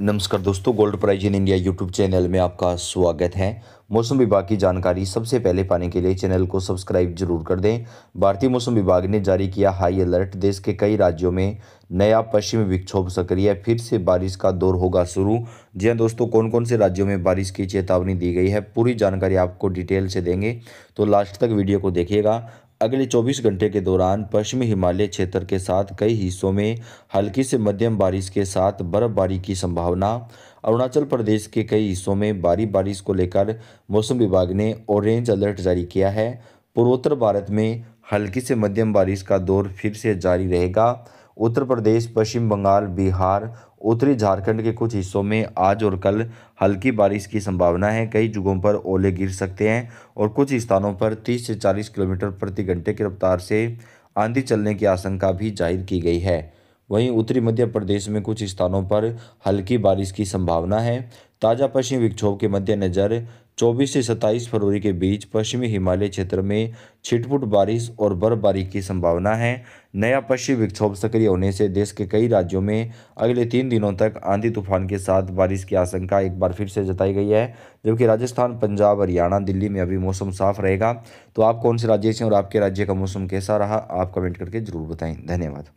नमस्कार दोस्तों gold price in India YouTube channel में आपका स्वागत है मौसम विभाग की जानकारी सबसे पहले पाने के लिए चैनल को सब्सक्राइब जरूर कर दें भारतीय मौसम विभाग ने जारी किया हाई अलर्ट देश के कई राज्यों में नया पश्चिमी विक्षोभ सक्रिय फिर से बारिश का दौर होगा शुरू जी हाँ दोस्तों कौन कौन से राज्यों में बारिश की चेतावनी दी गई है पूरी जानकारी आपको डिटेल से देंगे तो लास्ट तक वीडियो को देखिएगा अगले 24 घंटे के दौरान पश्चिमी हिमालय क्षेत्र के साथ कई हिस्सों में हल्की से मध्यम बारिश के साथ बर्फबारी की संभावना अरुणाचल प्रदेश के कई हिस्सों में भारी बारिश को लेकर मौसम विभाग ने ऑरेंज अलर्ट जारी किया है पूर्वोत्तर भारत में हल्की से मध्यम बारिश का दौर फिर से जारी रहेगा उत्तर प्रदेश पश्चिम बंगाल बिहार उत्तरी झारखंड के कुछ हिस्सों में आज और कल हल्की बारिश की संभावना है कई जगहों पर ओले गिर सकते हैं और कुछ स्थानों पर 30 से 40 किलोमीटर प्रति घंटे की रफ्तार से आंधी चलने की आशंका भी जाहिर की गई है वहीं उत्तरी मध्य प्रदेश में कुछ स्थानों पर हल्की बारिश की संभावना है ताज़ा पश्चिम विक्षोभ के मद्देनज़र 24 से 27 फरवरी के बीच पश्चिमी हिमालय क्षेत्र में छिटपुट बारिश और बर्फबारी की संभावना है नया पश्चिम विक्षोभ सक्रिय होने से देश के कई राज्यों में अगले तीन दिनों तक आंधी तूफान के साथ बारिश की आशंका एक बार फिर से जताई गई है जबकि राजस्थान पंजाब हरियाणा दिल्ली में अभी मौसम साफ रहेगा तो आप कौन से राज्य से और आपके राज्य का मौसम कैसा रहा आप कमेंट करके जरूर बताएँ धन्यवाद